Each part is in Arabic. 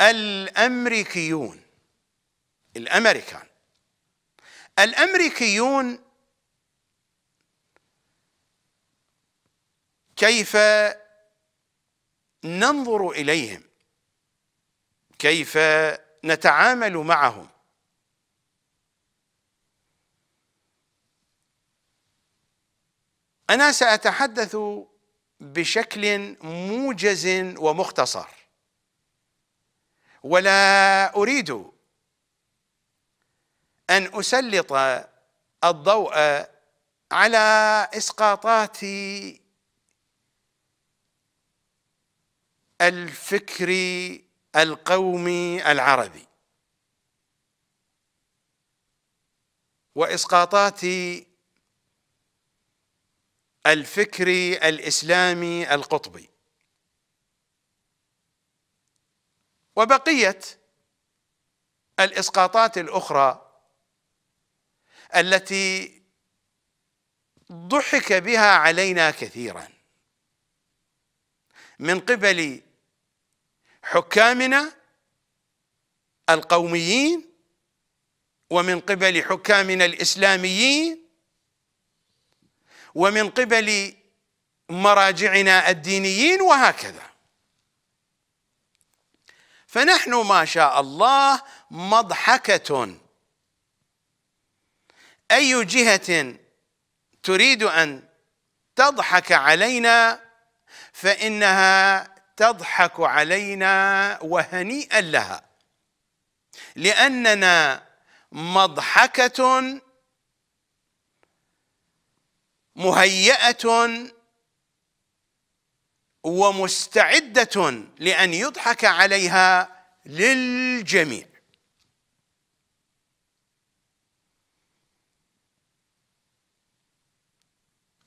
الامريكيون الامريكان الامريكيون كيف ننظر اليهم كيف نتعامل معهم انا ساتحدث بشكل موجز ومختصر ولا اريد ان اسلط الضوء على اسقاطات الفكر القومي العربي واسقاطات الفكر الاسلامي القطبي وبقيه الاسقاطات الاخرى التي ضحك بها علينا كثيرا من قبل حكامنا القوميين ومن قبل حكامنا الاسلاميين ومن قبل مراجعنا الدينيين وهكذا فنحن ما شاء الله مضحكة أي جهة تريد أن تضحك علينا فإنها تضحك علينا وهنيئا لها لأننا مضحكة مهيئة ومستعده لان يضحك عليها للجميع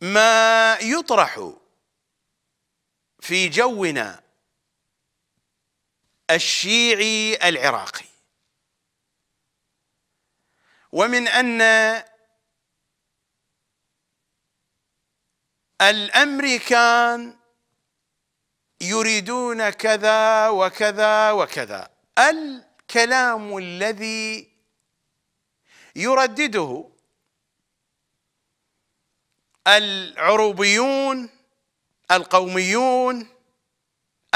ما يطرح في جونا الشيعي العراقي ومن ان الامريكان يريدون كذا وكذا وكذا الكلام الذي يردده العروبيون القوميون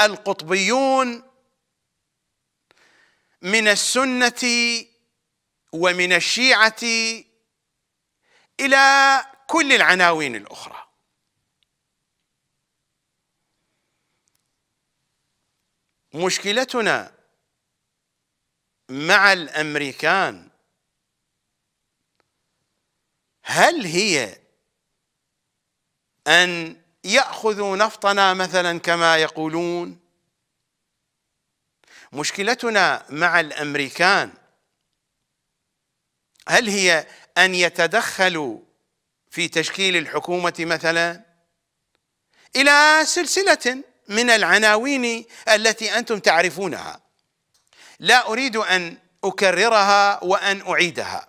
القطبيون من السنه ومن الشيعه الى كل العناوين الاخرى مشكلتنا مع الامريكان هل هي ان ياخذوا نفطنا مثلا كما يقولون مشكلتنا مع الامريكان هل هي ان يتدخلوا في تشكيل الحكومه مثلا الى سلسله من العناوين التي انتم تعرفونها لا اريد ان اكررها وان اعيدها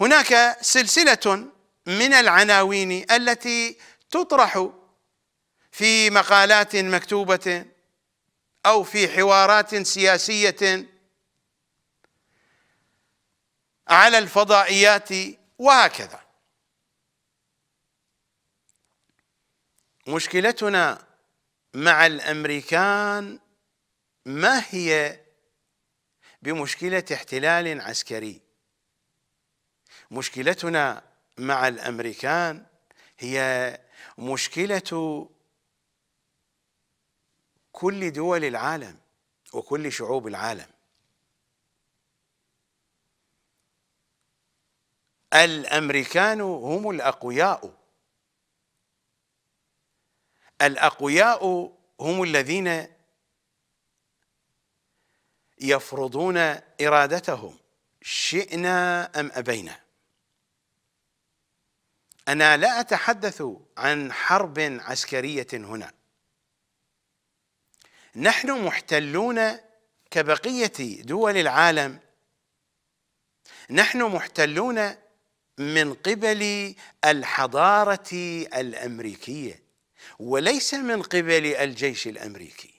هناك سلسله من العناوين التي تطرح في مقالات مكتوبه او في حوارات سياسيه على الفضائيات وهكذا مشكلتنا مع الامريكان ما هي بمشكله احتلال عسكري مشكلتنا مع الامريكان هي مشكله كل دول العالم وكل شعوب العالم الامريكان هم الاقوياء الاقوياء هم الذين يفرضون ارادتهم شئنا ام ابينا انا لا اتحدث عن حرب عسكريه هنا نحن محتلون كبقيه دول العالم نحن محتلون من قبل الحضاره الامريكيه وليس من قبل الجيش الامريكي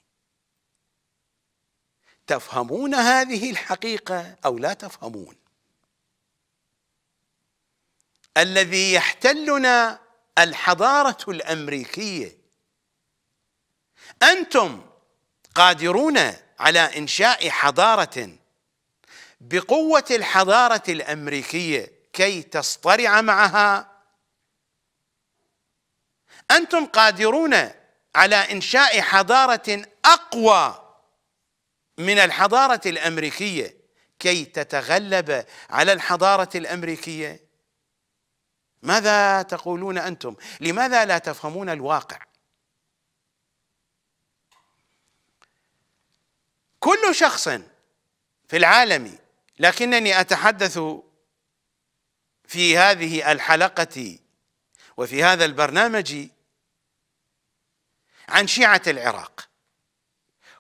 تفهمون هذه الحقيقه او لا تفهمون الذي يحتلنا الحضاره الامريكيه انتم قادرون على انشاء حضاره بقوه الحضاره الامريكيه كي تصطرع معها انتم قادرون على انشاء حضاره اقوى من الحضاره الامريكيه كي تتغلب على الحضاره الامريكيه ماذا تقولون انتم لماذا لا تفهمون الواقع كل شخص في العالم لكنني اتحدث في هذه الحلقه وفي هذا البرنامج عن شيعة العراق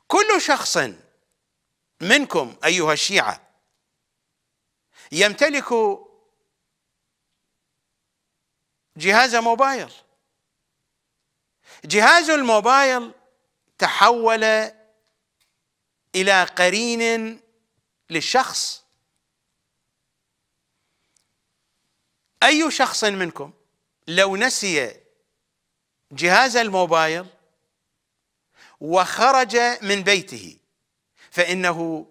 كل شخص منكم أيها الشيعة يمتلك جهاز موبايل جهاز الموبايل تحول إلى قرين للشخص أي شخص منكم لو نسي جهاز الموبايل وخرج من بيته فانه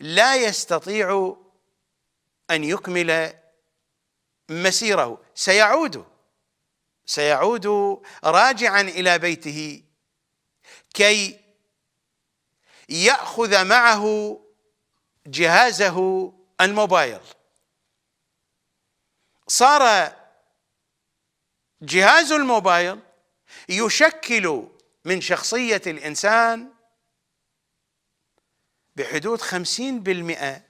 لا يستطيع ان يكمل مسيره سيعود سيعود راجعا الى بيته كي ياخذ معه جهازه الموبايل صار جهاز الموبايل يشكل من شخصية الإنسان بحدود خمسين بالمئة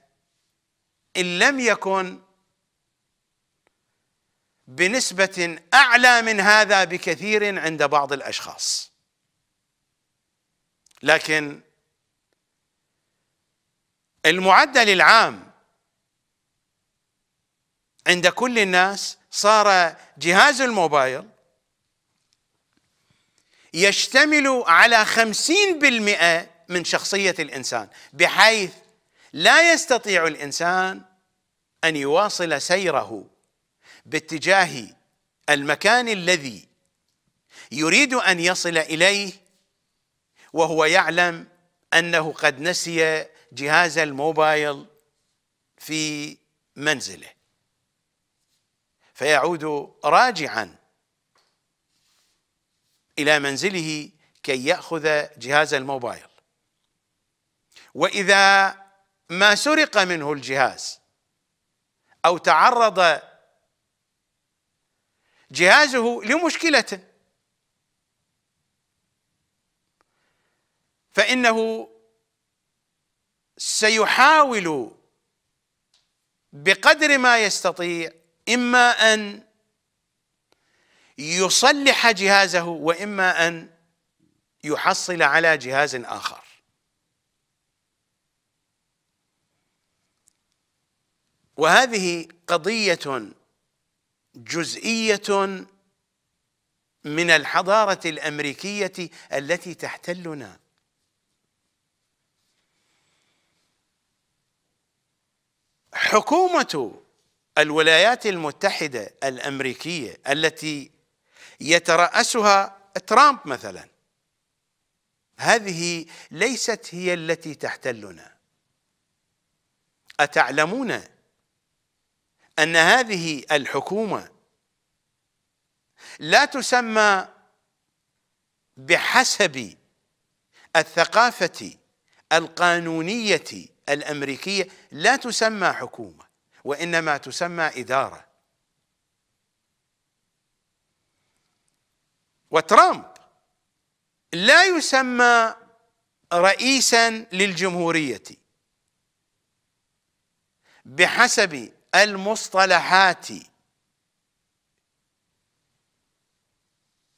إن لم يكن بنسبة أعلى من هذا بكثير عند بعض الأشخاص لكن المعدل العام عند كل الناس صار جهاز الموبايل يشتمل على خمسين بالمئة من شخصية الإنسان بحيث لا يستطيع الإنسان أن يواصل سيره باتجاه المكان الذي يريد أن يصل إليه وهو يعلم أنه قد نسي جهاز الموبايل في منزله فيعود راجعا إلى منزله كي يأخذ جهاز الموبايل وإذا ما سرق منه الجهاز أو تعرض جهازه لمشكلة فإنه سيحاول بقدر ما يستطيع إما أن يصلح جهازه واما ان يحصل على جهاز اخر وهذه قضيه جزئيه من الحضاره الامريكيه التي تحتلنا حكومه الولايات المتحده الامريكيه التي يترأسها ترامب مثلا هذه ليست هي التي تحتلنا أتعلمون أن هذه الحكومة لا تسمى بحسب الثقافة القانونية الأمريكية لا تسمى حكومة وإنما تسمى إدارة وترامب لا يسمى رئيسا للجمهوريه بحسب المصطلحات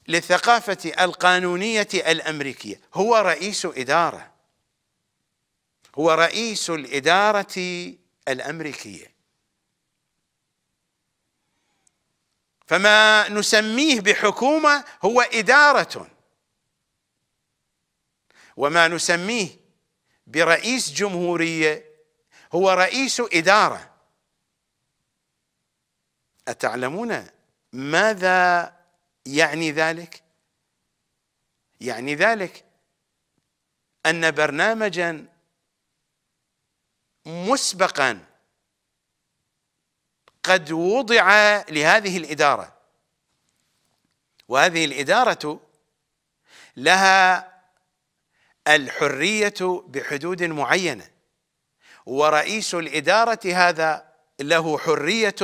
للثقافه القانونيه الامريكيه هو رئيس اداره هو رئيس الاداره الامريكيه فما نسميه بحكومة هو إدارة وما نسميه برئيس جمهورية هو رئيس إدارة أتعلمون ماذا يعني ذلك؟ يعني ذلك أن برنامجا مسبقا قد وضع لهذه الاداره وهذه الاداره لها الحريه بحدود معينه ورئيس الاداره هذا له حريه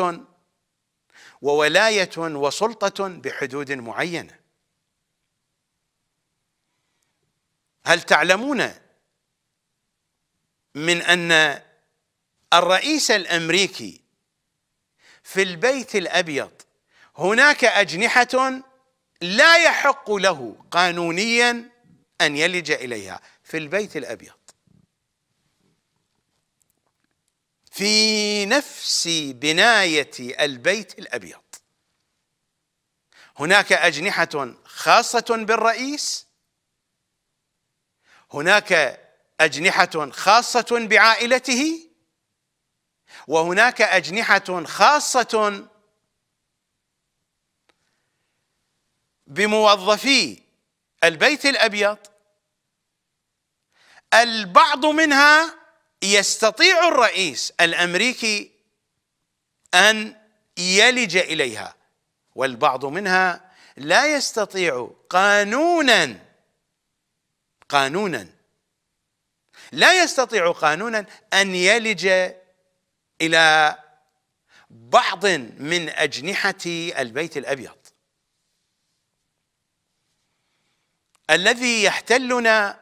وولايه وسلطه بحدود معينه هل تعلمون من ان الرئيس الامريكي في البيت الابيض هناك اجنحه لا يحق له قانونيا ان يلج اليها في البيت الابيض في نفس بنايه البيت الابيض هناك اجنحه خاصه بالرئيس هناك اجنحه خاصه بعائلته وهناك اجنحه خاصه بموظفي البيت الابيض البعض منها يستطيع الرئيس الامريكي ان يلج اليها والبعض منها لا يستطيع قانونا قانونا لا يستطيع قانونا ان يلج الى بعض من اجنحه البيت الابيض الذي يحتلنا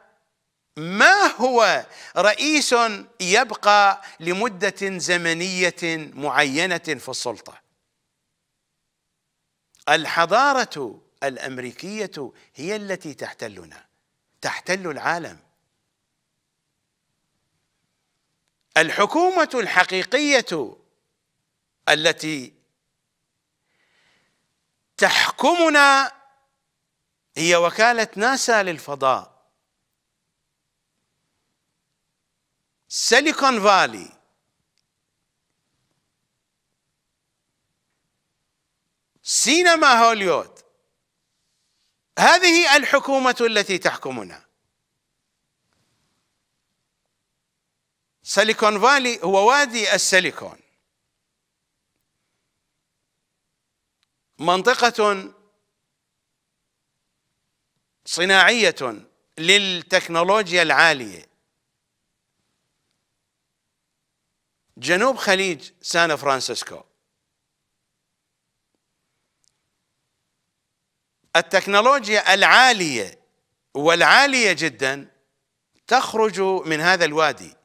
ما هو رئيس يبقى لمده زمنيه معينه في السلطه الحضاره الامريكيه هي التي تحتلنا تحتل العالم الحكومة الحقيقية التي تحكمنا هي وكالة ناسا للفضاء سيليكون فالي سينما هوليود هذه الحكومة التي تحكمنا سيليكون فالي هو وادي السيليكون منطقة صناعية للتكنولوجيا العالية جنوب خليج سان فرانسيسكو التكنولوجيا العالية والعالية جدا تخرج من هذا الوادي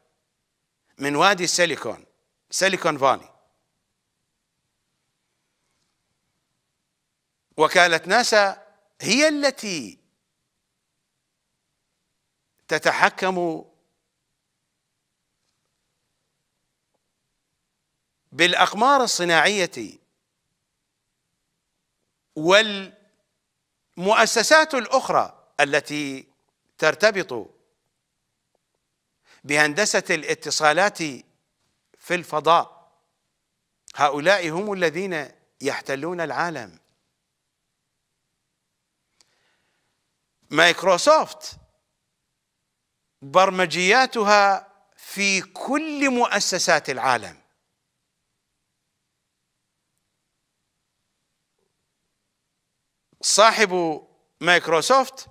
من وادي السيليكون سيليكون فالي وكالة ناسا هي التي تتحكم بالأقمار الصناعية والمؤسسات الأخرى التي ترتبط بهندسه الاتصالات في الفضاء هؤلاء هم الذين يحتلون العالم مايكروسوفت برمجياتها في كل مؤسسات العالم صاحب مايكروسوفت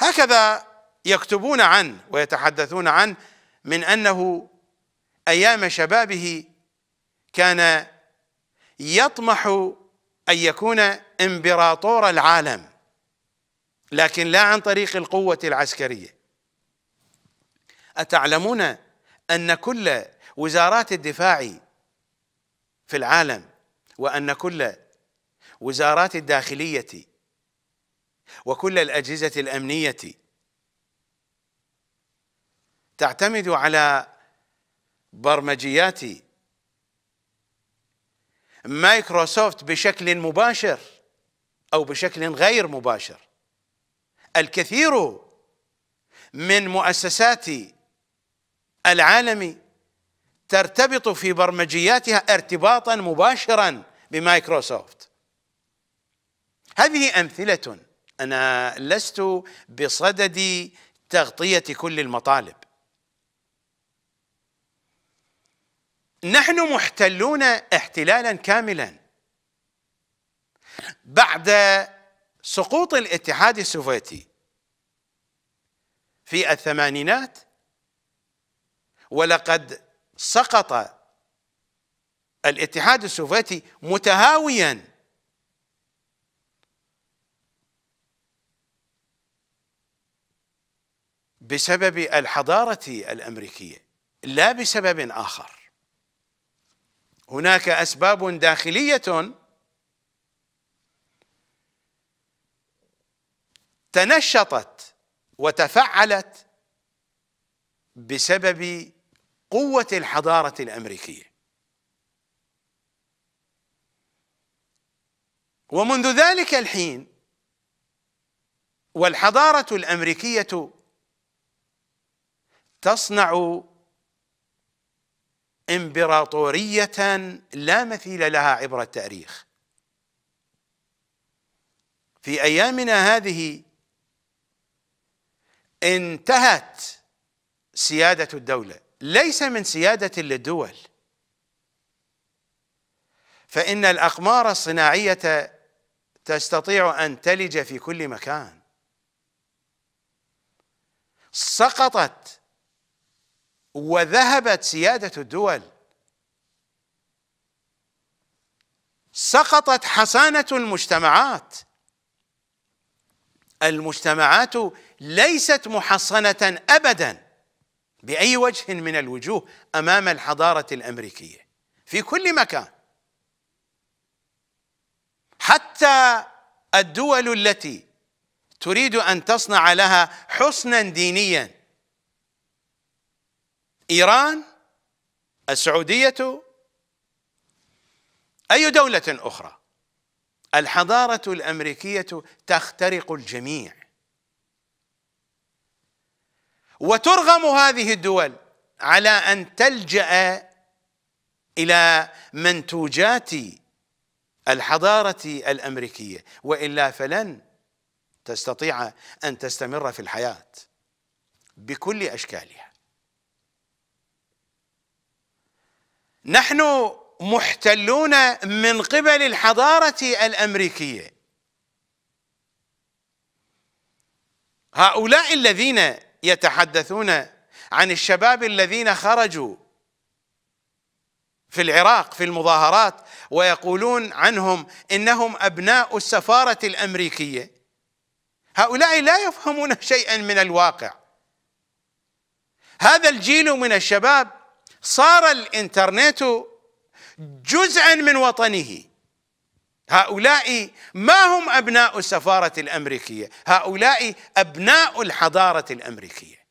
هكذا يكتبون عنه ويتحدثون عنه من انه ايام شبابه كان يطمح ان يكون امبراطور العالم لكن لا عن طريق القوه العسكريه اتعلمون ان كل وزارات الدفاع في العالم وان كل وزارات الداخليه وكل الاجهزه الامنيه تعتمد على برمجيات مايكروسوفت بشكل مباشر او بشكل غير مباشر الكثير من مؤسسات العالم ترتبط في برمجياتها ارتباطا مباشرا بمايكروسوفت هذه امثله انا لست بصدد تغطيه كل المطالب نحن محتلون احتلالا كاملا بعد سقوط الاتحاد السوفيتي في الثمانينات ولقد سقط الاتحاد السوفيتي متهاويا بسبب الحضاره الامريكيه لا بسبب اخر هناك اسباب داخليه تنشطت وتفعلت بسبب قوه الحضاره الامريكيه ومنذ ذلك الحين والحضاره الامريكيه تصنع امبراطورية لا مثيل لها عبر التاريخ في أيامنا هذه انتهت سيادة الدولة ليس من سيادة للدول فإن الأقمار الصناعية تستطيع أن تلج في كل مكان سقطت وذهبت سيادة الدول سقطت حصانة المجتمعات المجتمعات ليست محصنة أبدا بأي وجه من الوجوه أمام الحضارة الأمريكية في كل مكان حتى الدول التي تريد أن تصنع لها حصنا دينيا إيران السعودية أي دولة أخرى الحضارة الأمريكية تخترق الجميع وترغم هذه الدول على أن تلجأ إلى منتوجات الحضارة الأمريكية وإلا فلن تستطيع أن تستمر في الحياة بكل أشكالها نحن محتلون من قبل الحضارة الأمريكية هؤلاء الذين يتحدثون عن الشباب الذين خرجوا في العراق في المظاهرات ويقولون عنهم انهم ابناء السفاره الامريكيه هؤلاء لا يفهمون شيئا من الواقع هذا الجيل من الشباب صار الانترنت جزءا من وطنه هؤلاء ما هم ابناء السفاره الامريكيه هؤلاء ابناء الحضاره الامريكيه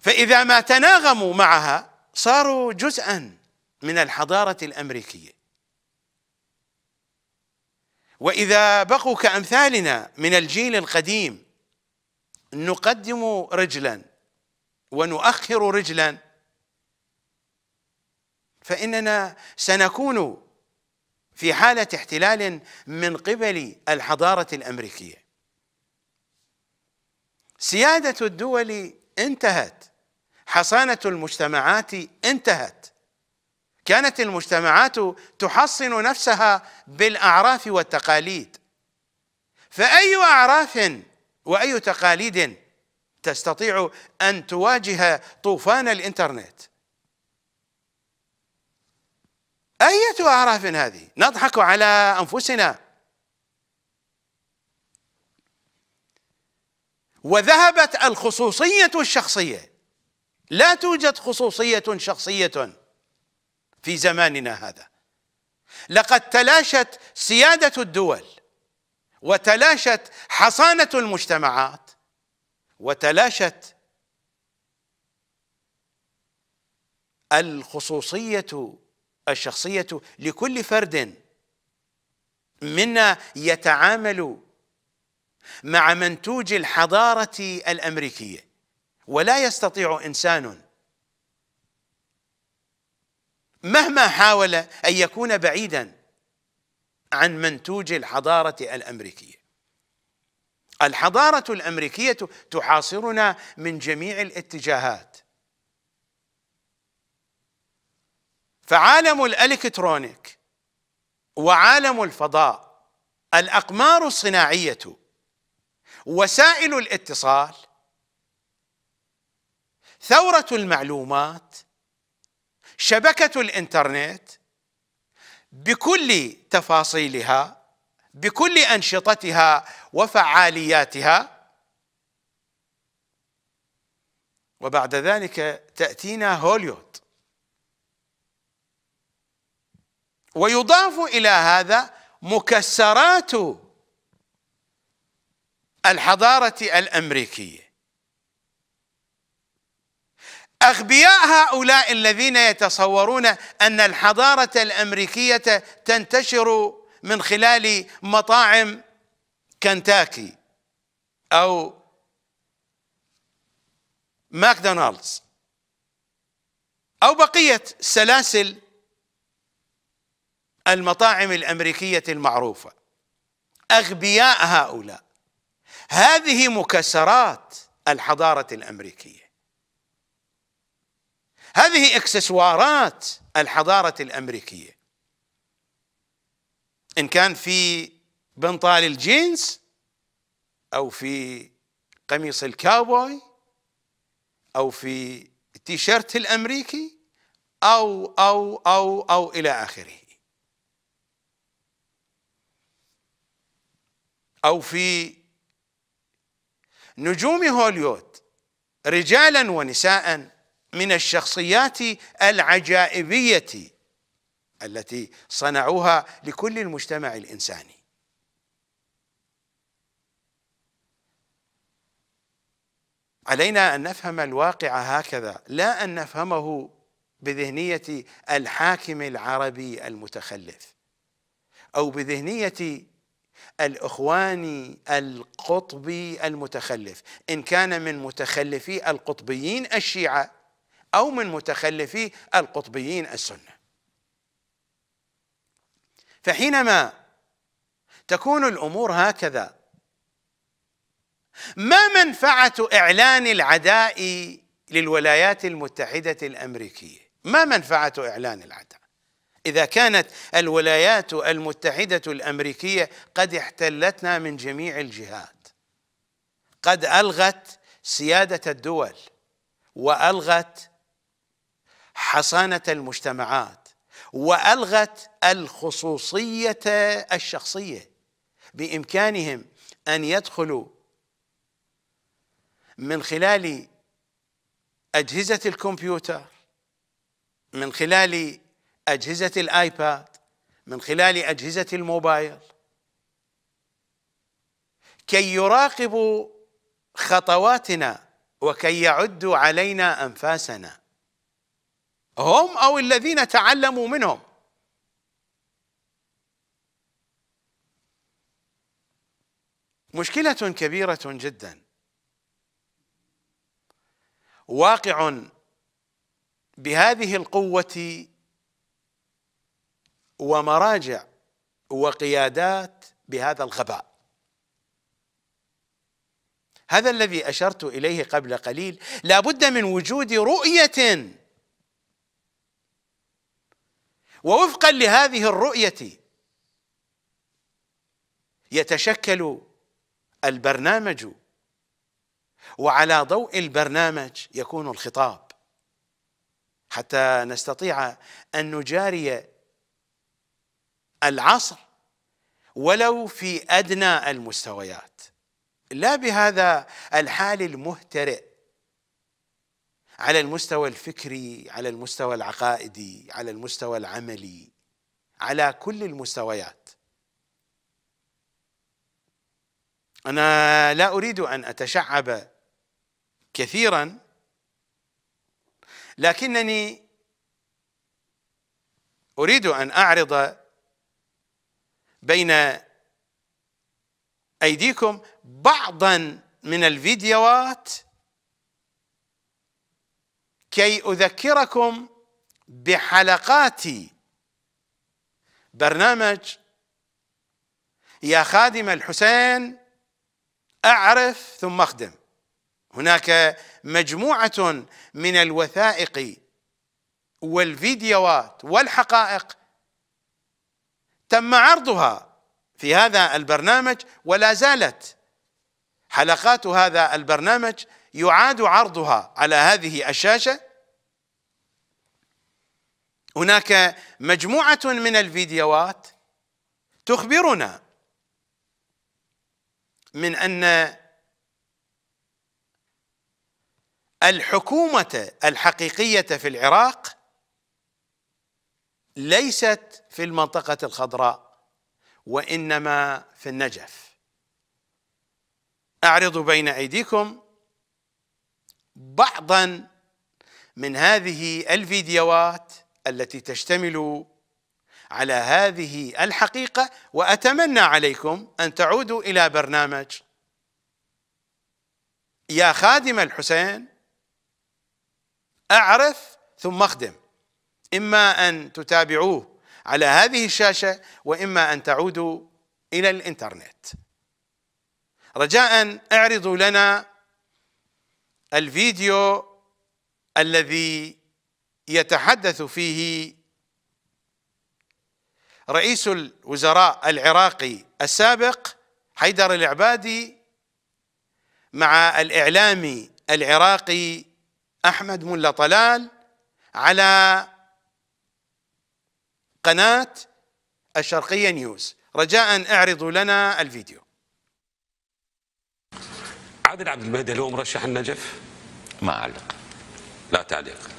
فاذا ما تناغموا معها صاروا جزءا من الحضاره الامريكيه واذا بقوا كامثالنا من الجيل القديم نقدم رجلا ونؤخر رجلا فإننا سنكون في حالة احتلال من قبل الحضارة الأمريكية سيادة الدول انتهت حصانة المجتمعات انتهت كانت المجتمعات تحصن نفسها بالأعراف والتقاليد فأي أعراف وأي تقاليد تستطيع ان تواجه طوفان الانترنت اية اعراف هذه نضحك على انفسنا وذهبت الخصوصيه الشخصيه لا توجد خصوصيه شخصيه في زماننا هذا لقد تلاشت سياده الدول وتلاشت حصانه المجتمعات وتلاشت الخصوصيه الشخصيه لكل فرد منا يتعامل مع منتوج الحضاره الامريكيه ولا يستطيع انسان مهما حاول ان يكون بعيدا عن منتوج الحضاره الامريكيه الحضارة الأمريكية تحاصرنا من جميع الاتجاهات فعالم الالكترونيك وعالم الفضاء الاقمار الصناعيه وسائل الاتصال ثوره المعلومات شبكه الانترنت بكل تفاصيلها بكل انشطتها وفعالياتها وبعد ذلك تاتينا هوليود ويضاف الى هذا مكسرات الحضاره الامريكيه اغبياء هؤلاء الذين يتصورون ان الحضاره الامريكيه تنتشر من خلال مطاعم كنتاكي او ماكدونالدز او بقيه سلاسل المطاعم الامريكيه المعروفه اغبياء هؤلاء هذه مكسرات الحضاره الامريكيه هذه اكسسوارات الحضاره الامريكيه إن كان في بنطال الجينز أو في قميص الكاوبوي أو في التيشيرت الأمريكي أو أو أو أو إلى آخره أو في نجوم هوليوود رجالا ونساء من الشخصيات العجائبيه التي صنعوها لكل المجتمع الانساني علينا ان نفهم الواقع هكذا لا ان نفهمه بذهنيه الحاكم العربي المتخلف او بذهنيه الاخواني القطبي المتخلف ان كان من متخلفي القطبيين الشيعه او من متخلفي القطبيين السنه فحينما تكون الامور هكذا ما منفعه اعلان العداء للولايات المتحده الامريكيه ما منفعه اعلان العداء اذا كانت الولايات المتحده الامريكيه قد احتلتنا من جميع الجهات قد الغت سياده الدول والغت حصانه المجتمعات والغت الخصوصيه الشخصيه بامكانهم ان يدخلوا من خلال اجهزه الكمبيوتر من خلال اجهزه الايباد من خلال اجهزه الموبايل كي يراقبوا خطواتنا وكي يعدوا علينا انفاسنا هم او الذين تعلموا منهم مشكله كبيره جدا واقع بهذه القوه ومراجع وقيادات بهذا الغباء هذا الذي اشرت اليه قبل قليل لابد من وجود رؤيه ووفقا لهذه الرؤيه يتشكل البرنامج وعلى ضوء البرنامج يكون الخطاب حتى نستطيع ان نجاري العصر ولو في ادنى المستويات لا بهذا الحال المهترئ على المستوى الفكري على المستوى العقائدي على المستوى العملي على كل المستويات انا لا اريد ان اتشعب كثيرا لكنني اريد ان اعرض بين ايديكم بعضا من الفيديوهات كي اذكركم بحلقات برنامج يا خادم الحسين اعرف ثم اخدم هناك مجموعه من الوثائق والفيديوهات والحقائق تم عرضها في هذا البرنامج ولا زالت حلقات هذا البرنامج يعاد عرضها على هذه الشاشه هناك مجموعه من الفيديوهات تخبرنا من ان الحكومه الحقيقيه في العراق ليست في المنطقه الخضراء وانما في النجف اعرض بين ايديكم بعضا من هذه الفيديوهات التي تشتمل على هذه الحقيقة وأتمنى عليكم أن تعودوا إلى برنامج يا خادم الحسين أعرف ثم أخدم إما أن تتابعوه على هذه الشاشة وإما أن تعودوا إلى الإنترنت رجاء اعرضوا لنا الفيديو الذي يتحدث فيه رئيس الوزراء العراقي السابق حيدر العبادي مع الاعلامي العراقي احمد ملا طلال على قناه الشرقيه نيوز رجاء اعرضوا لنا الفيديو عادل عبد المهدي هو مرشح النجف ما اعلق لا تعليق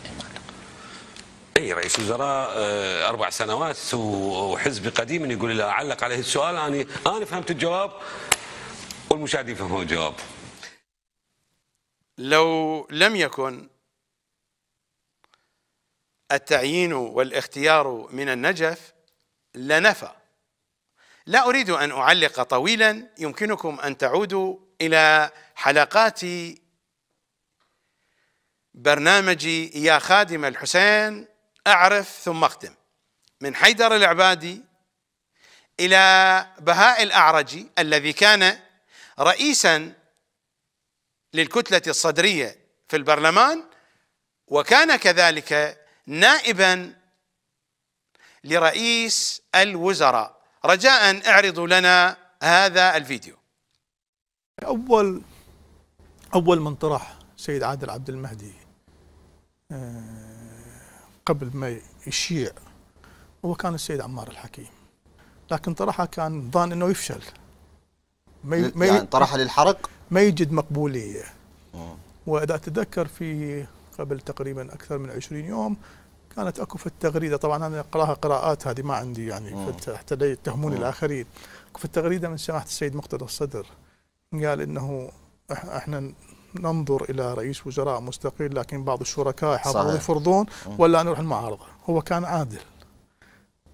اي رئيس وزراء آه، اربع سنوات وحزب قديم يقول له علق عليه السؤال انا انا فهمت الجواب والمشاهدين فهموا الجواب. لو لم يكن التعيين والاختيار من النجف لنفى. لا اريد ان اعلق طويلا يمكنكم ان تعودوا الى حلقات برنامج يا خادم الحسين أعرف ثم أختم من حيدر العبادي إلى بهاء الأعرجي الذي كان رئيسا للكتلة الصدرية في البرلمان وكان كذلك نائبا لرئيس الوزراء رجاء اعرضوا لنا هذا الفيديو أول أول من طرح سيد عادل عبد المهدي آه، قبل ما يشيع هو كان السيد عمار الحكيم لكن طرحها كان ظان انه يفشل ما يعني طرحها للحرق ما يجد مقبوليه آه. واذا اتذكر في قبل تقريبا اكثر من 20 يوم كانت اكو في التغريده طبعا انا اقراها قراءات هذه ما عندي يعني آه. حتى لا يتهموني آه. الاخرين في التغريده من سماحه السيد مقتدى الصدر قال انه احنا ننظر الى رئيس وزراء مستقيل لكن بعض الشركاء يحاولون يفرضون ولا نروح المعارضه هو كان عادل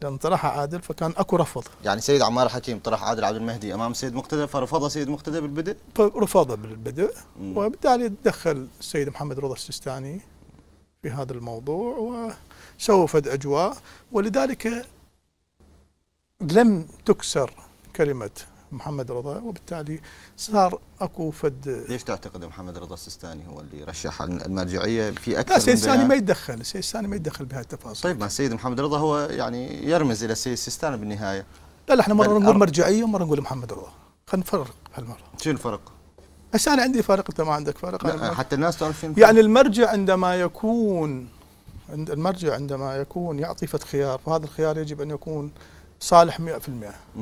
لان طرحها عادل فكان اكو رفض يعني سيد عمار حكيم طرح عادل عبد المهدي امام سيد مقتدى فرفض سيد مقتدى بالبدء رفض بالبدء وبالتالي تدخل السيد محمد رضا السيستاني في هذا الموضوع وسوى فد اجواء ولذلك لم تكسر كلمه محمد رضا وبالتالي صار اكو فد ليش تعتقد محمد رضا السيستاني هو اللي رشح المرجعيه في اكثر لا السيد السيستاني ما يتدخل السيد السيستاني ما يتدخل بهذه التفاصيل طيب ما السيد محمد رضا هو يعني يرمز الى السيد السيستاني بالنهايه لا لا احنا مره نقول مرجعيه ومره نقول محمد رضا خلينا نفرق هالمره شو الفرق؟ هسه انا عندي فرق انت ما عندك فرق لا حتى الناس تعرف يعني المرجع عندما يكون عند المرجع عندما يكون يعطي فد خيار وهذا الخيار يجب ان يكون صالح 100%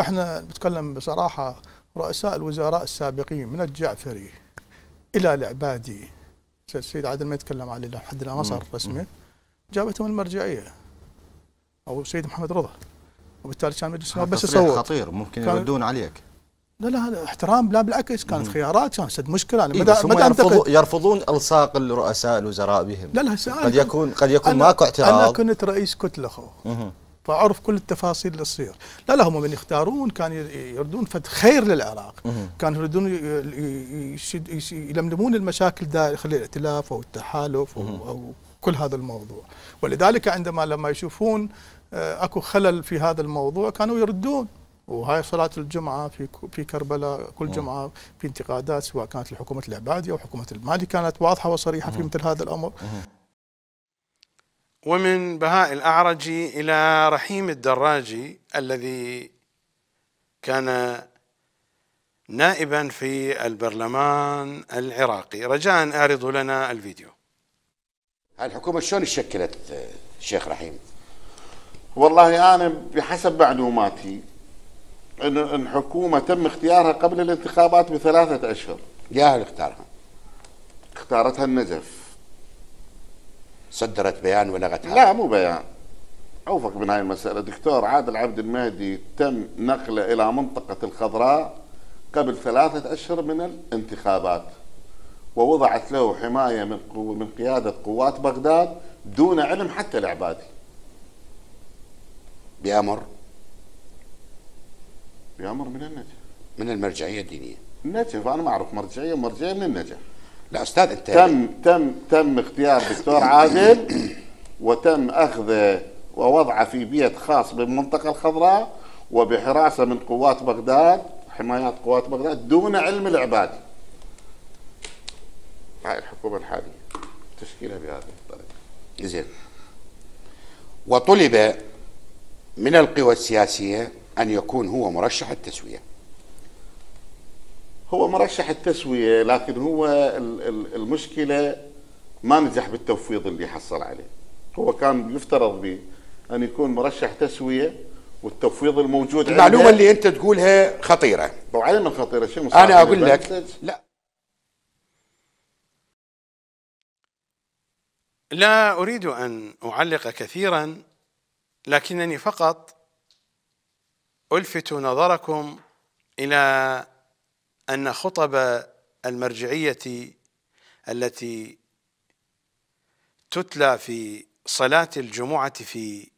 احنا بتكلم بصراحه رؤساء الوزراء السابقين من الجعفري الى العبادي السيد عادل ما يتكلم عليه لحد الان ما صار رسمي جابتهم المرجعيه او السيد محمد رضا وبالتالي كان مجلس النواب بس يصور خطير ممكن يردون عليك لا لا هذا احترام لا بالعكس كانت خيارات كانت مشكله يعني مدى إيه مدى يرفض يرفضون الصاق الرؤساء الوزراء بهم لا لا قد يكون قد يكون ماكو اعتراض انا كنت رئيس كتله اخو فاعرف كل التفاصيل اللي تصير لا لا هم من يختارون كان يردون فد خير للعراق كان يردون يلملمون المشاكل داخل الائتلاف او التحالف او كل هذا الموضوع ولذلك عندما لما يشوفون آه، اكو خلل في هذا الموضوع كانوا يردون وهاي صلاة الجمعة في في كربلاء كل جمعة في انتقادات سواء كانت لحكومة العبادية أو حكومة المالي كانت واضحة وصريحة في مثل هذا الأمر ومن بهاء الأعرجي إلى رحيم الدراجي الذي كان نائبا في البرلمان العراقي رجاء اعرضوا لنا الفيديو الحكومة شلون شكلت الشيخ رحيم والله أنا بحسب معلوماتي أن الحكومة تم اختيارها قبل الانتخابات بثلاثة أشهر ياهل اختارها اختارتها النزف صدرت بيان ولغتها لا مو بيان عوفك من هاي المسألة دكتور عادل عبد المهدي تم نقله إلى منطقة الخضراء قبل ثلاثة أشهر من الانتخابات ووضعت له حماية من من قيادة قوات بغداد دون علم حتى العبادي بأمر بأمر من النجف من المرجعية الدينية النجف أنا ما أعرف مرجعية مرجعية من النجف لا استاذ انت تم تم تم اختيار دكتور عادل وتم اخذه ووضعه في بيت خاص بالمنطقه الخضراء وبحراسه من قوات بغداد حمايات قوات بغداد دون علم العباد هاي الحكومه الحاليه تشكيلها بهذه الطريقه زين وطلب من القوى السياسيه ان يكون هو مرشح التسويه هو مرشح التسوية لكن هو المشكلة ما نجح بالتفويض اللي حصل عليه هو كان يفترض به أن يكون مرشح تسوية والتفويض الموجود المعلومة اللي أنت تقولها خطيرة طبعا من خطيرة شو أنا أقول يعني لك لا لا أريد أن أعلق كثيرا لكنني فقط ألفت نظركم إلى أن خطب المرجعية التي تتلى في صلاة الجمعة في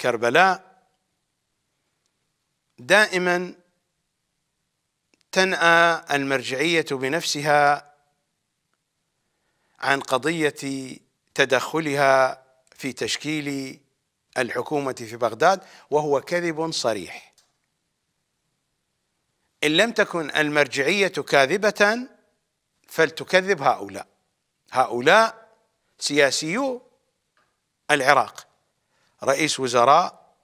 كربلاء دائما تنأى المرجعية بنفسها عن قضية تدخلها في تشكيل الحكومة في بغداد وهو كذب صريح إن لم تكن المرجعية كاذبة فلتكذب هؤلاء هؤلاء سياسيو العراق رئيس وزراء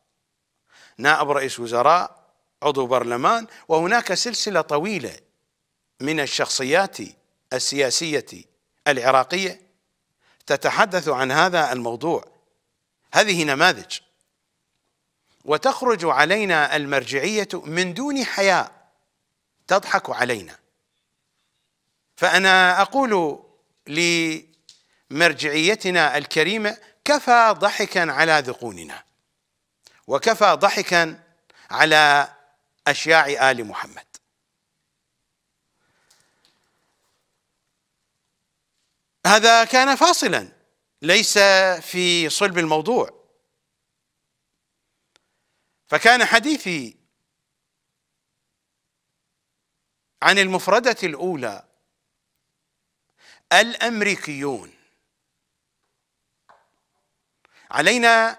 نائب رئيس وزراء عضو برلمان وهناك سلسلة طويلة من الشخصيات السياسية العراقية تتحدث عن هذا الموضوع هذه نماذج وتخرج علينا المرجعية من دون حياء تضحك علينا فأنا أقول لمرجعيتنا الكريمة كفى ضحكا على ذقوننا وكفى ضحكا على أشياع آل محمد هذا كان فاصلا ليس في صلب الموضوع فكان حديثي عن المفردة الأولى الأمريكيون علينا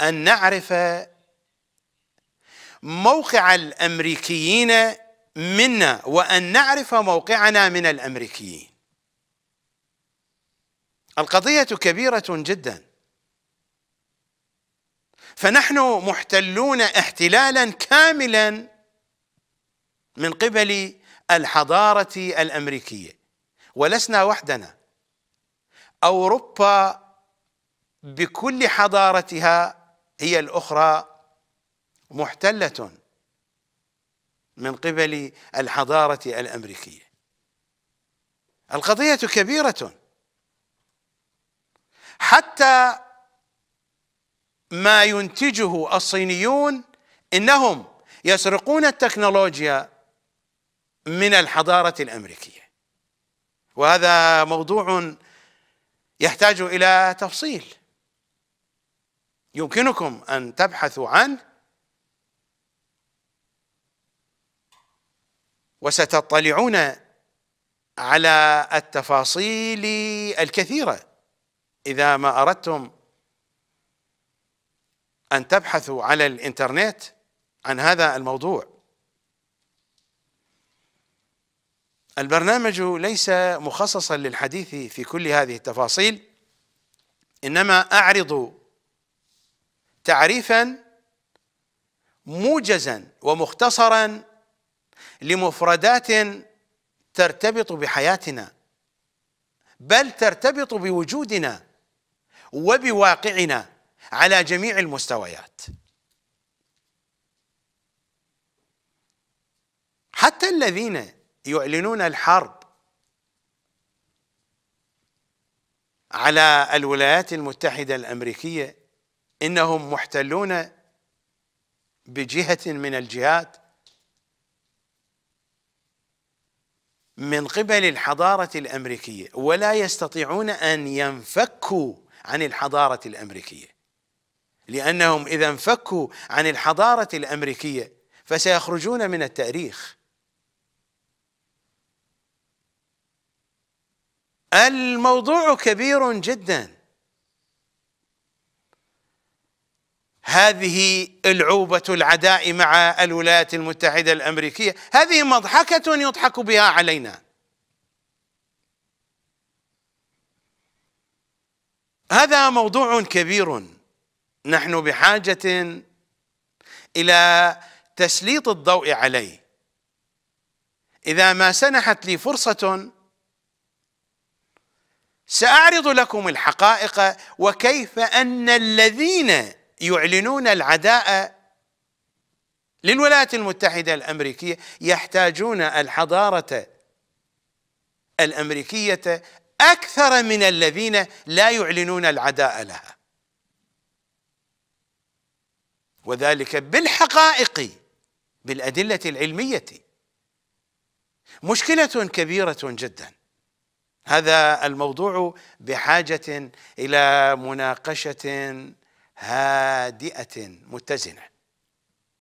أن نعرف موقع الأمريكيين منا وأن نعرف موقعنا من الأمريكيين القضية كبيرة جدا فنحن محتلون احتلالا كاملا من قبل الحضارة الأمريكية ولسنا وحدنا أوروبا بكل حضارتها هي الأخرى محتلة من قبل الحضارة الأمريكية القضية كبيرة حتى ما ينتجه الصينيون إنهم يسرقون التكنولوجيا من الحضاره الامريكيه وهذا موضوع يحتاج الى تفصيل يمكنكم ان تبحثوا عنه وستطلعون على التفاصيل الكثيره اذا ما اردتم ان تبحثوا على الانترنت عن هذا الموضوع البرنامج ليس مخصصا للحديث في كل هذه التفاصيل انما اعرض تعريفا موجزا ومختصرا لمفردات ترتبط بحياتنا بل ترتبط بوجودنا وبواقعنا على جميع المستويات حتى الذين يعلنون الحرب على الولايات المتحدة الأمريكية إنهم محتلون بجهة من الجهات من قبل الحضارة الأمريكية ولا يستطيعون أن ينفكوا عن الحضارة الأمريكية لأنهم إذا انفكوا عن الحضارة الأمريكية فسيخرجون من التاريخ الموضوع كبير جدا هذه العوبة العداء مع الولايات المتحدة الأمريكية هذه مضحكة يضحك بها علينا هذا موضوع كبير نحن بحاجة إلى تسليط الضوء عليه إذا ما سنحت لي فرصة ساعرض لكم الحقائق وكيف ان الذين يعلنون العداء للولايات المتحده الامريكيه يحتاجون الحضاره الامريكيه اكثر من الذين لا يعلنون العداء لها وذلك بالحقائق بالادله العلميه مشكله كبيره جدا هذا الموضوع بحاجه الى مناقشه هادئه متزنه